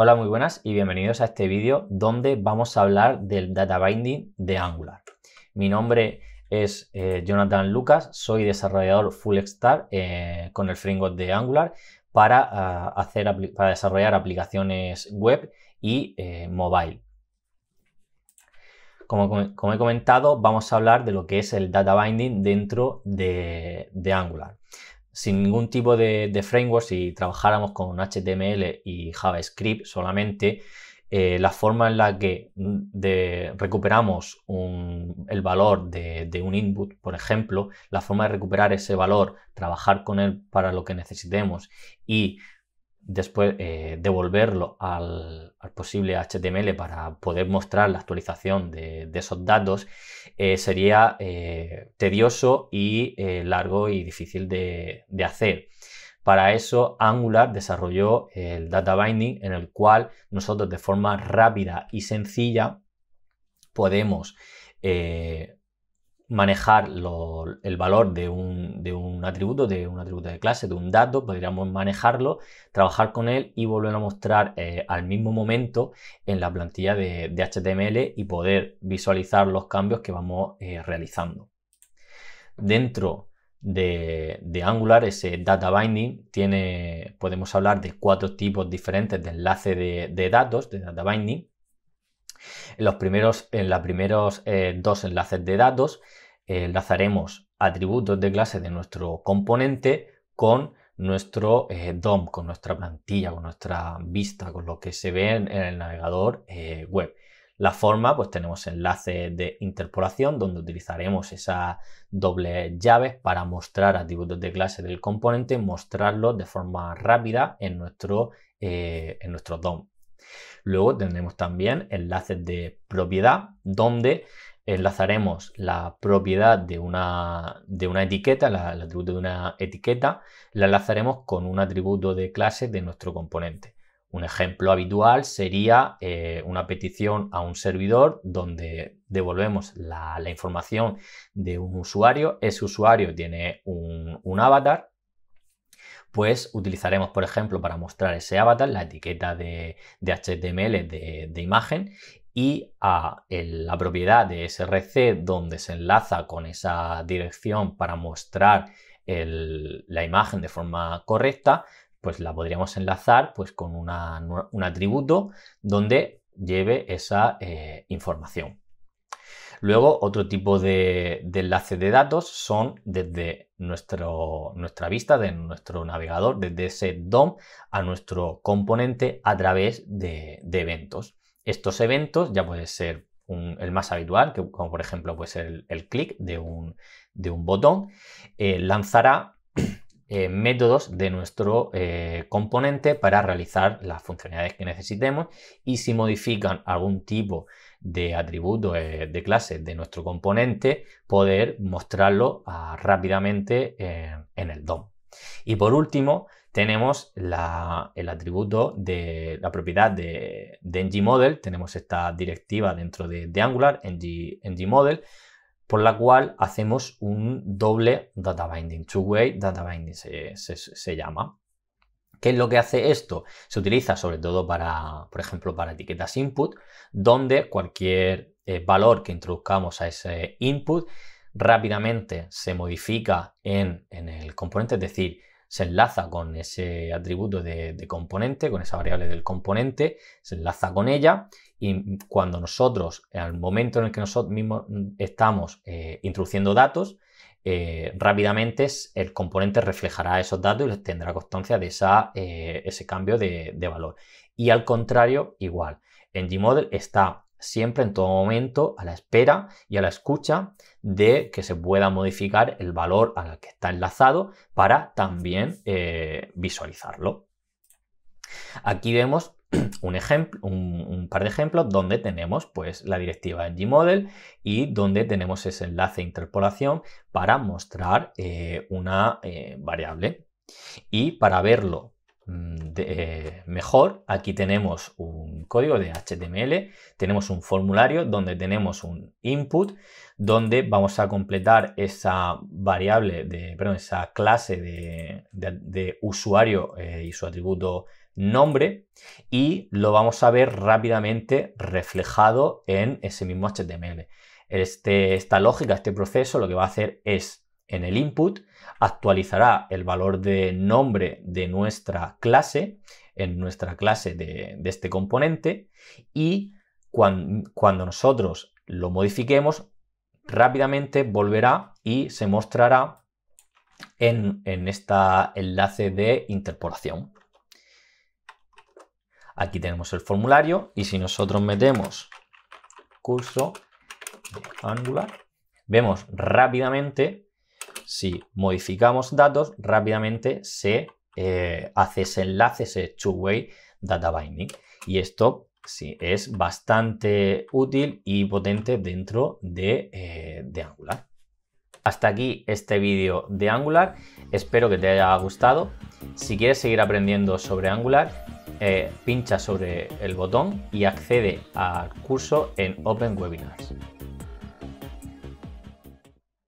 Hola, muy buenas y bienvenidos a este vídeo donde vamos a hablar del data binding de Angular. Mi nombre es eh, Jonathan Lucas, soy desarrollador full star eh, con el framework de Angular para, ah, hacer para desarrollar aplicaciones web y eh, mobile. Como, he comentado, vamos a hablar de lo que es el data binding dentro de Angular sin ningún tipo de, framework, si trabajáramos con HTML y JavaScript solamente, eh, la forma en la que mm, recuperamos el valor de, un input, por ejemplo, la forma de recuperar ese valor, trabajar con él para lo que necesitemos y después eh, devolverlo al, posible HTML para poder mostrar la actualización de, esos datos eh, sería eh, tedioso y largo y difícil de, hacer. Para eso Angular desarrolló el data binding en el cual nosotros de forma rápida y sencilla podemos manejar el valor de un, atributo, de un atributo de clase, de un dato, podríamos manejarlo, trabajar con él y volver a mostrar eh, al mismo momento en la plantilla de, HTML y poder visualizar los cambios que vamos eh, realizando. Dentro de, Angular, ese data binding, tiene, podemos hablar de cuatro tipos diferentes de enlace de, datos, de data binding. En los primeros, en los primeros eh, dos enlaces de datos enlazaremos eh, atributos de clase de nuestro componente con nuestro eh, DOM, con nuestra plantilla, con nuestra vista, con lo que se ve en, el navegador eh, web. La forma, pues tenemos enlaces de interpolación donde utilizaremos esas doble llaves para mostrar atributos de clase del componente, mostrarlos de forma rápida en nuestro, en nuestro DOM. Luego tendremos también enlaces de propiedad donde enlazaremos la propiedad de una, etiqueta, la, el atributo de una etiqueta, la enlazaremos con un atributo de clase de nuestro componente. Un ejemplo habitual sería eh, una petición a un servidor donde devolvemos la, información de un usuario. Ese usuario tiene un, avatar, pues utilizaremos, por ejemplo, para mostrar ese avatar la etiqueta de, HTML de, imagen y a la propiedad de src donde se enlaza con esa dirección para mostrar la imagen de forma correcta, pues la podríamos enlazar pues, con un atributo donde lleve esa eh, información. Luego, otro tipo de, enlace de datos son desde nuestra vista, de nuestro navegador, desde ese DOM a nuestro componente a través de eventos. Estos eventos ya puede ser el más habitual, que, como por ejemplo puede el, clic de un, botón, eh, lanzará eh, métodos de nuestro eh, componente para realizar las funcionalidades que necesitemos y si modifican algún tipo de atributo de clase de nuestro componente, poder mostrarlo ah, rápidamente en el DOM. Y por último, tenemos el atributo de la propiedad de, ngModel, tenemos esta directiva dentro de, Angular, ng, ngModel, por la cual hacemos un doble data binding, two-way data binding se, llama. ¿Qué es lo que hace esto? Se utiliza sobre todo para, por ejemplo, para etiquetas input, donde cualquier eh, valor que introduzcamos a ese input rápidamente se modifica en, en el componente, es decir, se enlaza con ese atributo de, componente, con esa variable del componente, se enlaza con ella y cuando nosotros, al momento en el que nosotros mismos estamos eh, introduciendo datos, eh, rápidamente el componente reflejará esos datos y tendrá constancia de esa, eh, ese cambio de, de valor. Y al contrario, igual. En Gmodel está siempre en todo momento a la espera y a la escucha de que se pueda modificar el valor al que está enlazado para también eh, visualizarlo. Aquí vemos un, par de ejemplos donde tenemos pues, la directiva en Gmodel y donde tenemos ese enlace de interpolación para mostrar eh, una eh, variable. Y para verlo Mm, eh, mejor, aquí tenemos un código de HTML, tenemos un formulario donde tenemos un input, donde vamos a completar esa variable, de, perdón, esa clase de, usuario eh, y su atributo nombre y lo vamos a ver rápidamente reflejado en ese mismo HTML. Este, esta lógica, este proceso, lo que va a hacer es en el input, actualizará el valor de nombre de nuestra clase, en nuestra clase de, este componente, y cuando, nosotros lo modifiquemos, rápidamente volverá y se mostrará en, en este enlace de interpolación. Aquí tenemos el formulario y si nosotros metemos curso Angular, vemos rápidamente si modificamos datos, rápidamente se eh, hace ese enlace, ese two-way data binding. Y esto sí es bastante útil y potente dentro eh, de, Angular. Hasta aquí este vídeo de Angular. Espero que te haya gustado. Si quieres seguir aprendiendo sobre Angular, eh, pincha sobre el botón y accede al curso en Open Webinars.